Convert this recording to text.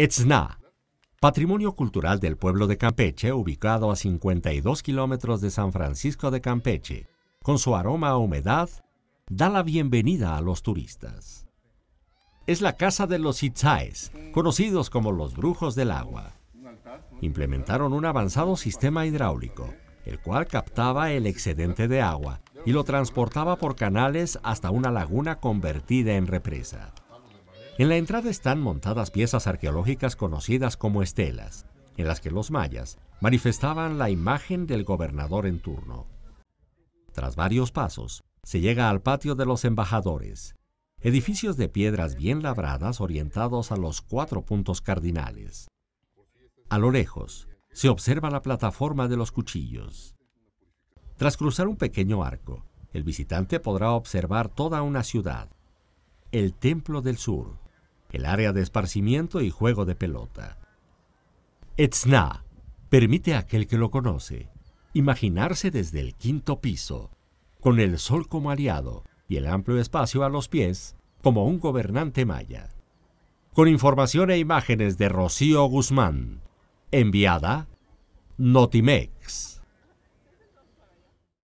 Etzna, patrimonio cultural del pueblo de Campeche, ubicado a 52 kilómetros de San Francisco de Campeche, con su aroma a humedad, da la bienvenida a los turistas. Es la casa de los Itzaes, conocidos como los brujos del agua. Implementaron un avanzado sistema hidráulico, el cual captaba el excedente de agua y lo transportaba por canales hasta una laguna convertida en represa. En la entrada están montadas piezas arqueológicas conocidas como estelas, en las que los mayas manifestaban la imagen del gobernador en turno. Tras varios pasos, se llega al patio de los embajadores, edificios de piedras bien labradas orientados a los cuatro puntos cardinales. A lo lejos, se observa la plataforma de los cuchillos. Tras cruzar un pequeño arco, el visitante podrá observar toda una ciudad, el Templo del Sur, el área de esparcimiento y juego de pelota. Etzna permite a aquel que lo conoce imaginarse desde el quinto piso, con el sol como aliado y el amplio espacio a los pies, como un gobernante maya. Con información e imágenes de Rocío Guzmán, enviada Notimex.